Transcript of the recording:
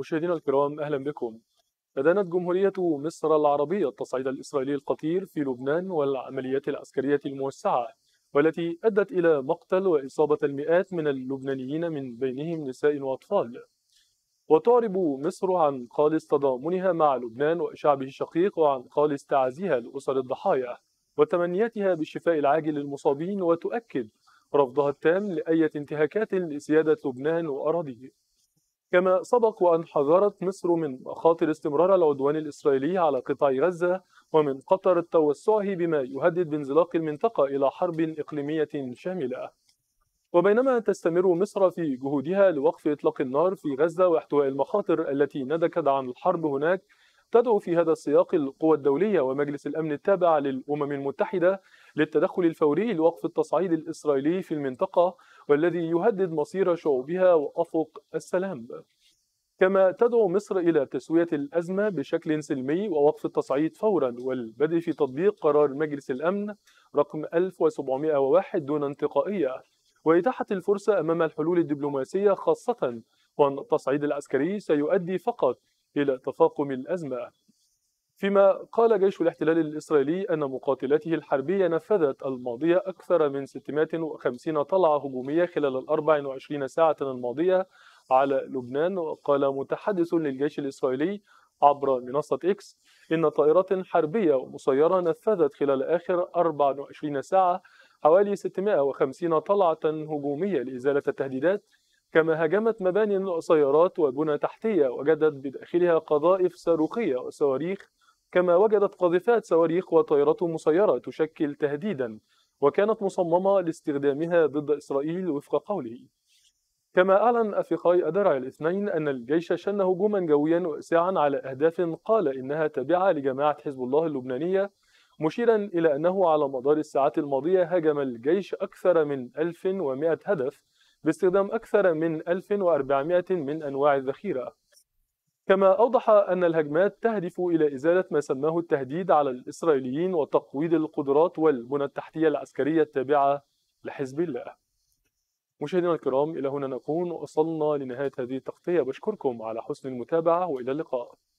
مشاهدينا الكرام اهلا بكم ادانت جمهورية مصر العربية التصعيد الإسرائيلي القطير في لبنان والعمليات العسكرية الموسعة والتي أدت إلى مقتل وإصابة المئات من اللبنانيين من بينهم نساء وأطفال وتعرب مصر عن خالص تضامنها مع لبنان وشعبه الشقيق وعن خالص تعزيها لأسر الضحايا وتمنياتها بالشفاء العاجل للمصابين وتؤكد رفضها التام لأية انتهاكات لسيادة لبنان وأراضيه كما سبق وأن حذرت مصر من مخاطر استمرار العدوان الإسرائيلي على قطاع غزة ومن خطر توسعه بما يهدد بانزلاق المنطقة إلى حرب إقليمية شاملة وبينما تستمر مصر في جهودها لوقف إطلاق النار في غزة واحتواء المخاطر التي ندكت عن الحرب هناك تدعو في هذا السياق القوى الدولية ومجلس الأمن التابع للأمم المتحدة للتدخل الفوري لوقف التصعيد الإسرائيلي في المنطقة والذي يهدد مصير شعوبها وأفق السلام كما تدعو مصر إلى تسوية الأزمة بشكل سلمي ووقف التصعيد فورا والبدء في تطبيق قرار مجلس الأمن رقم 1701 دون انتقائية وإتاحة الفرصة أمام الحلول الدبلوماسية خاصة وأن التصعيد العسكري سيؤدي فقط إلى تفاقم الأزمة فيما قال جيش الاحتلال الإسرائيلي أن مقاتلاته الحربية نفذت الماضية أكثر من 650 طلعة هجومية خلال ال 24 ساعة الماضية على لبنان وقال متحدث للجيش الإسرائيلي عبر منصة إكس إن طائرات حربية ومسيرة نفذت خلال آخر 24 ساعة حوالي 650 طلعة هجومية لإزالة التهديدات كما هاجمت مباني سيارات وبنى تحتية وجدت بداخلها قذائف صاروخية وصواريخ كما وجدت قاذفات صواريخ وطائرات مسيرة تشكل تهديدا وكانت مصممة لاستخدامها ضد إسرائيل وفق قوله كما أعلن أفقاي أدرع الاثنين أن الجيش شن هجوما جويا واسعا على أهداف قال إنها تابعة لجماعة حزب الله اللبنانية مشيرا إلى أنه على مدار الساعات الماضية هاجم الجيش أكثر من 1100 هدف باستخدام أكثر من 1400 من أنواع الذخيرة كما أوضح أن الهجمات تهدف إلى إزالة ما سماه التهديد على الإسرائيليين وتقويض القدرات والبنى التحتية العسكرية التابعة لحزب الله مشاهدينا الكرام إلى هنا نكون وصلنا لنهاية هذه التغطية بشكركم على حسن المتابعة وإلى اللقاء